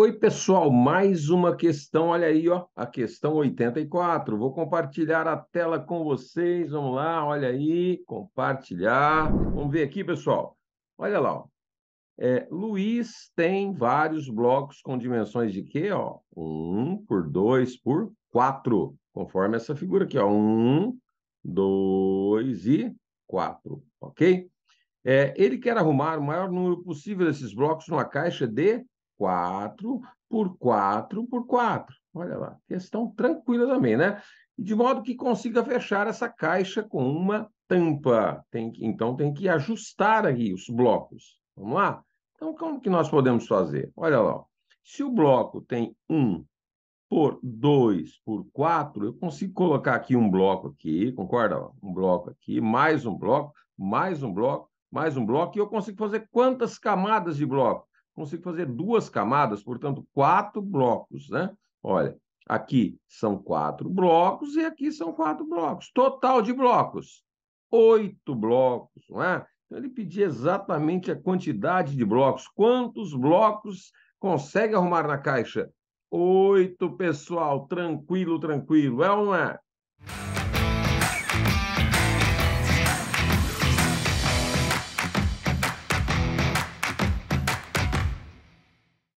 Oi, pessoal, mais uma questão, olha aí, ó, a questão 84. Vou compartilhar a tela com vocês. Vamos lá, olha aí, compartilhar. Vamos ver aqui, pessoal. Olha lá, ó. É, Luiz tem vários blocos com dimensões de quê? Ó, Um por dois por quatro, conforme essa figura aqui, ó. Um, dois e quatro, ok? É, ele quer arrumar o maior número possível desses blocos numa caixa de 4 por 4 por 4. Olha lá, questão tranquila também, né? De modo que consiga fechar essa caixa com uma tampa. Tem que, então, tem que ajustar aqui os blocos. Vamos lá? Então, como que nós podemos fazer? Olha lá. Se o bloco tem 1 por 2 por 4, eu consigo colocar aqui um bloco aqui, concorda? Um bloco aqui, mais um bloco, mais um bloco, mais um bloco, e eu consigo fazer quantas camadas de bloco? consigo fazer duas camadas, portanto, quatro blocos, né? Olha, aqui são quatro blocos e aqui são quatro blocos. Total de blocos, oito blocos, não é? Então, ele pedia exatamente a quantidade de blocos. Quantos blocos consegue arrumar na caixa? Oito, pessoal, tranquilo, tranquilo, é ou não é?